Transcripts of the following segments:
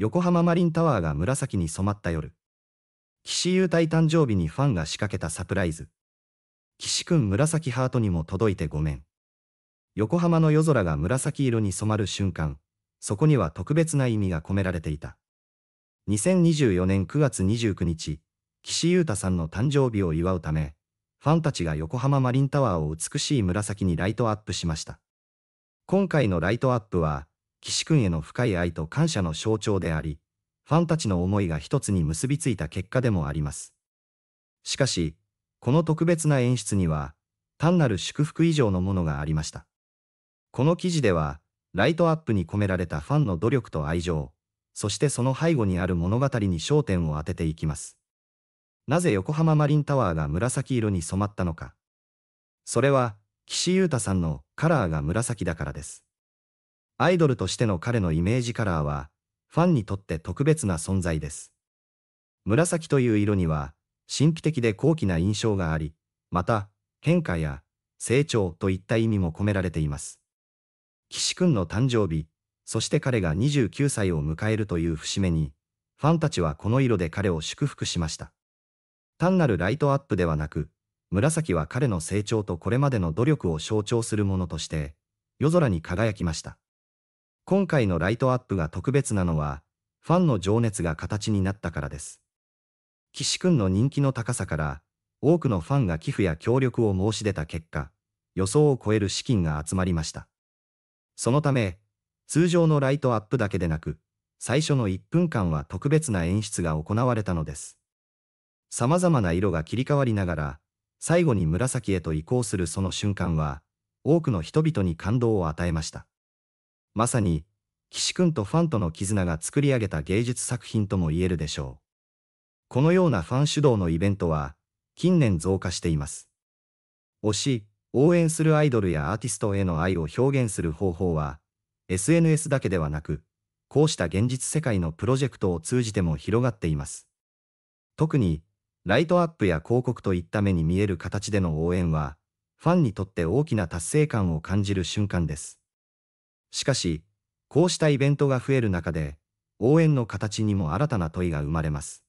横浜マリンタワーが紫に染まった夜。岸優太誕生日にファンが仕掛けたサプライズ。岸くん紫ハートにも届いてごめん。横浜の夜空が紫色に染まる瞬間、そこには特別な意味が込められていた。2024年9月29日、岸優太さんの誕生日を祝うため、ファンたちが横浜マリンタワーを美しい紫にライトアップしました。今回のライトアップは、岸君への深い愛と感謝の象徴であり、ファンたちの思いが一つに結びついた結果でもあります。しかし、この特別な演出には、単なる祝福以上のものがありました。この記事では、ライトアップに込められたファンの努力と愛情、そしてその背後にある物語に焦点を当てていきます。なぜ横浜マリンタワーが紫色に染まったのか。それは、岸優太さんのカラーが紫だからです。アイドルとしての彼のイメージカラーは、ファンにとって特別な存在です。紫という色には、神秘的で高貴な印象があり、また、変化や成長といった意味も込められています。岸くんの誕生日、そして彼が29歳を迎えるという節目に、ファンたちはこの色で彼を祝福しました。単なるライトアップではなく、紫は彼の成長とこれまでの努力を象徴するものとして、夜空に輝きました。今回のライトアップが特別なのは、ファンの情熱が形になったからです。岸くんの人気の高さから、多くのファンが寄付や協力を申し出た結果、予想を超える資金が集まりました。そのため、通常のライトアップだけでなく、最初の1分間は特別な演出が行われたのです。様々な色が切り替わりながら、最後に紫へと移行するその瞬間は、多くの人々に感動を与えました。まさに、岸くんとファンとの絆が作り上げた芸術作品とも言えるでしょう。このようなファン主導のイベントは、近年増加しています。推し、応援するアイドルやアーティストへの愛を表現する方法は、SNS だけではなく、こうした現実世界のプロジェクトを通じても広がっています。特に、ライトアップや広告といった目に見える形での応援は、ファンにとって大きな達成感を感じる瞬間です。しかし、こうしたイベントが増える中で、応援の形にも新たな問いが生まれます。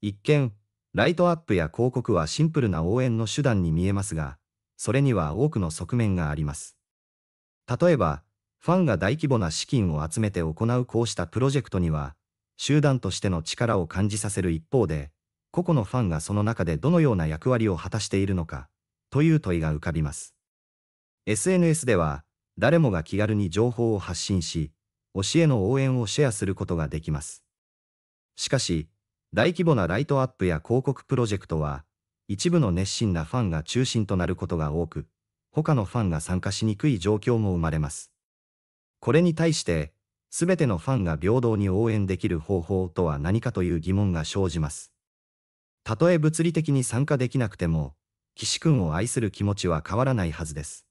一見、ライトアップや広告はシンプルな応援の手段に見えますが、それには多くの側面があります。例えば、ファンが大規模な資金を集めて行うこうしたプロジェクトには、集団としての力を感じさせる一方で、個々のファンがその中でどのような役割を果たしているのか、という問いが浮かびます。SNS では、誰もが気軽に情報を発信し、教えの応援をシェアすることができます。しかし、大規模なライトアップや広告プロジェクトは、一部の熱心なファンが中心となることが多く、他のファンが参加しにくい状況も生まれます。これに対して、すべてのファンが平等に応援できる方法とは何かという疑問が生じます。たとえ物理的に参加できなくても、岸君を愛する気持ちは変わらないはずです。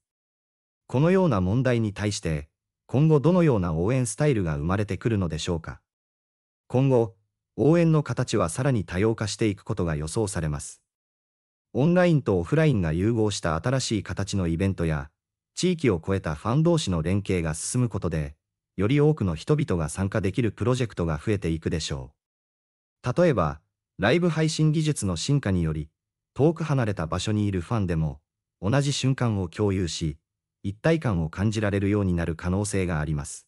このような問題に対して、今後どのような応援スタイルが生まれてくるのでしょうか。今後、応援の形はさらに多様化していくことが予想されます。オンラインとオフラインが融合した新しい形のイベントや、地域を超えたファン同士の連携が進むことで、より多くの人々が参加できるプロジェクトが増えていくでしょう。例えば、ライブ配信技術の進化により、遠く離れた場所にいるファンでも、同じ瞬間を共有し、一体感を感じられるようになる可能性があります。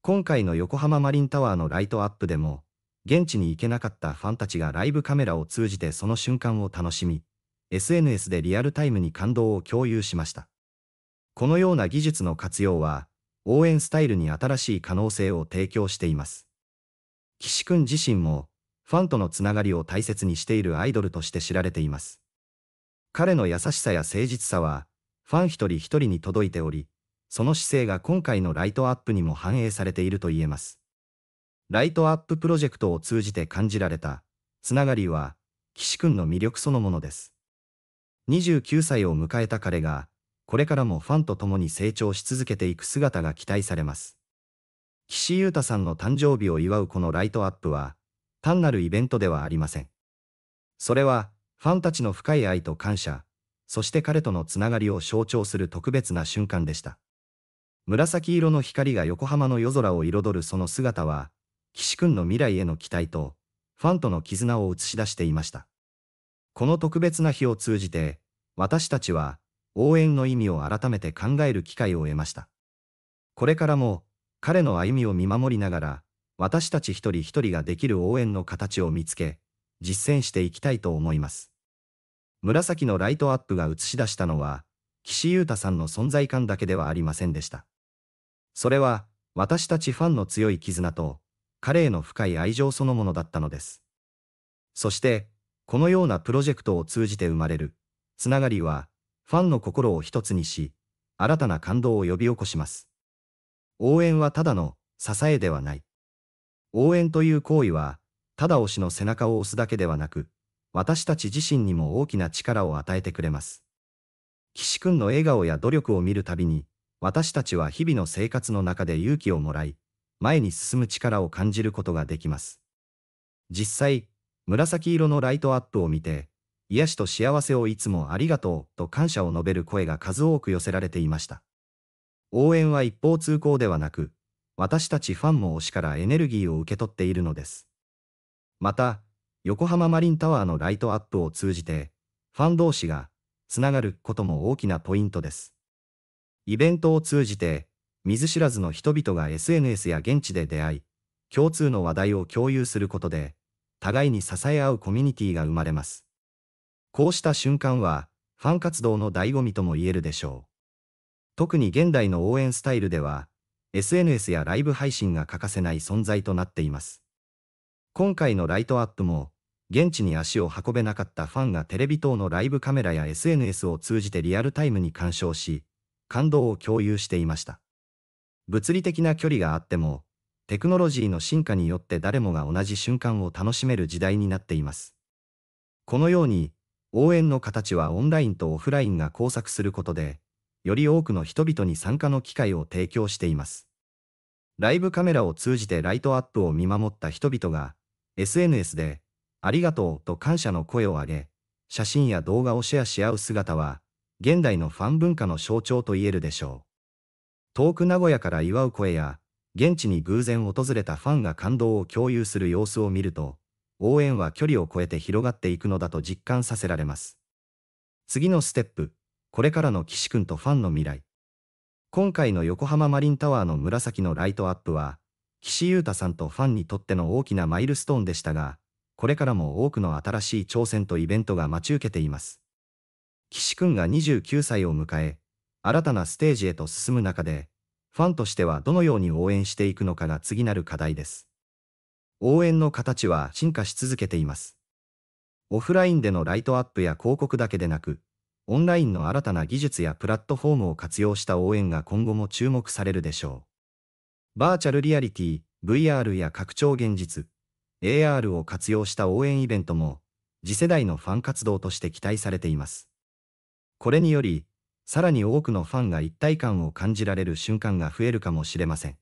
今回の横浜マリンタワーのライトアップでも、現地に行けなかったファンたちがライブカメラを通じてその瞬間を楽しみ、SNS でリアルタイムに感動を共有しました。このような技術の活用は、応援スタイルに新しい可能性を提供しています。岸くん自身も、ファンとのつながりを大切にしているアイドルとして知られています。彼の優しさや誠実さは、ファン一人一人に届いており、その姿勢が今回のライトアップにも反映されていると言えます。ライトアッププロジェクトを通じて感じられた、つながりは、岸くんの魅力そのものです。29歳を迎えた彼が、これからもファンと共に成長し続けていく姿が期待されます。岸優太さんの誕生日を祝うこのライトアップは、単なるイベントではありません。それは、ファンたちの深い愛と感謝、そして彼とのつながりを象徴する特別な瞬間でした。紫色の光が横浜の夜空を彩るその姿は、岸くんの未来への期待と、ファンとの絆を映し出していました。この特別な日を通じて、私たちは、応援の意味を改めて考える機会を得ました。これからも、彼の歩みを見守りながら、私たち一人一人ができる応援の形を見つけ、実践していきたいと思います。紫のライトアップが映し出したのは、岸優太さんの存在感だけではありませんでした。それは、私たちファンの強い絆と、彼への深い愛情そのものだったのです。そして、このようなプロジェクトを通じて生まれる、つながりは、ファンの心を一つにし、新たな感動を呼び起こします。応援はただの支えではない。応援という行為は、ただ推しの背中を押すだけではなく、私たち自身にも大きな力を与えてくれます。岸くんの笑顔や努力を見るたびに、私たちは日々の生活の中で勇気をもらい、前に進む力を感じることができます。実際、紫色のライトアップを見て、癒しと幸せをいつもありがとうと感謝を述べる声が数多く寄せられていました。応援は一方通行ではなく、私たちファンも推しからエネルギーを受け取っているのです。また、横浜マリンタワーのライトアップを通じて、ファン同士がつながることも大きなポイントです。イベントを通じて、見ず知らずの人々が SNS や現地で出会い、共通の話題を共有することで、互いに支え合うコミュニティが生まれます。こうした瞬間は、ファン活動の醍醐味とも言えるでしょう。特に現代の応援スタイルでは、SNS やライブ配信が欠かせない存在となっています。今回のライトアップも、現地に足を運べなかったファンがテレビ等のライブカメラや SNS を通じてリアルタイムに鑑賞し、感動を共有していました。物理的な距離があっても、テクノロジーの進化によって誰もが同じ瞬間を楽しめる時代になっています。このように、応援の形はオンラインとオフラインが交錯することで、より多くの人々に参加の機会を提供しています。ライブカメラを通じてライトアップを見守った人々が、SNS で、ありがとうと感謝の声を上げ、写真や動画をシェアし合う姿は、現代のファン文化の象徴と言えるでしょう。遠く名古屋から祝う声や、現地に偶然訪れたファンが感動を共有する様子を見ると、応援は距離を超えて広がっていくのだと実感させられます。次のステップ、これからの岸くんとファンの未来。今回の横浜マリンタワーの紫のライトアップは、岸優太さんとファンにとっての大きなマイルストーンでしたが、これからも多くの新しい挑戦とイベントが待ち受けています。岸くんが29歳を迎え、新たなステージへと進む中で、ファンとしてはどのように応援していくのかが次なる課題です。応援の形は進化し続けています。オフラインでのライトアップや広告だけでなく、オンラインの新たな技術やプラットフォームを活用した応援が今後も注目されるでしょう。バーチャルリアリティ、VR や拡張現実、AR を活用した応援イベントも、次世代のファン活動として期待されています。これにより、さらに多くのファンが一体感を感じられる瞬間が増えるかもしれません。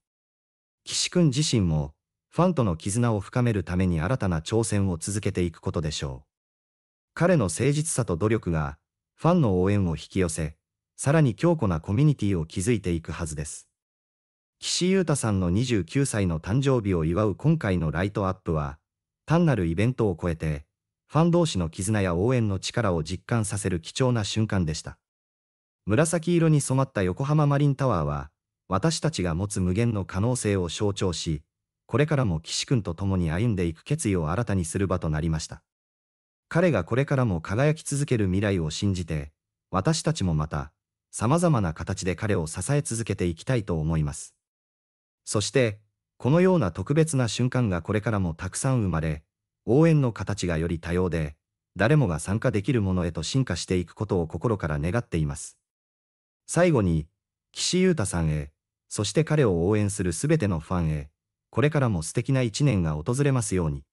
岸くん自身も、ファンとの絆を深めるために新たな挑戦を続けていくことでしょう。彼の誠実さと努力が、ファンの応援を引き寄せ、さらに強固なコミュニティを築いていくはずです。岸優太さんの29歳の誕生日を祝う今回のライトアップは、単なるイベントを超えて、ファン同士の絆や応援の力を実感させる貴重な瞬間でした。紫色に染まった横浜マリンタワーは、私たちが持つ無限の可能性を象徴し、これからも岸君と共に歩んでいく決意を新たにする場となりました。彼がこれからも輝き続ける未来を信じて、私たちもまた、様々な形で彼を支え続けていきたいと思います。そして、このような特別な瞬間がこれからもたくさん生まれ、応援の形がより多様で、誰もが参加できるものへと進化していくことを心から願っています。最後に、岸優太さんへ、そして彼を応援するすべてのファンへ、これからも素敵な一年が訪れますように。